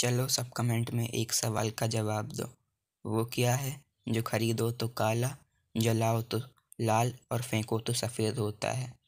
चलो सब कमेंट में एक सवाल का जवाब दो वो क्या है जो खरीदो तो काला जलाओ तो लाल और फेंको तो सफ़ेद होता है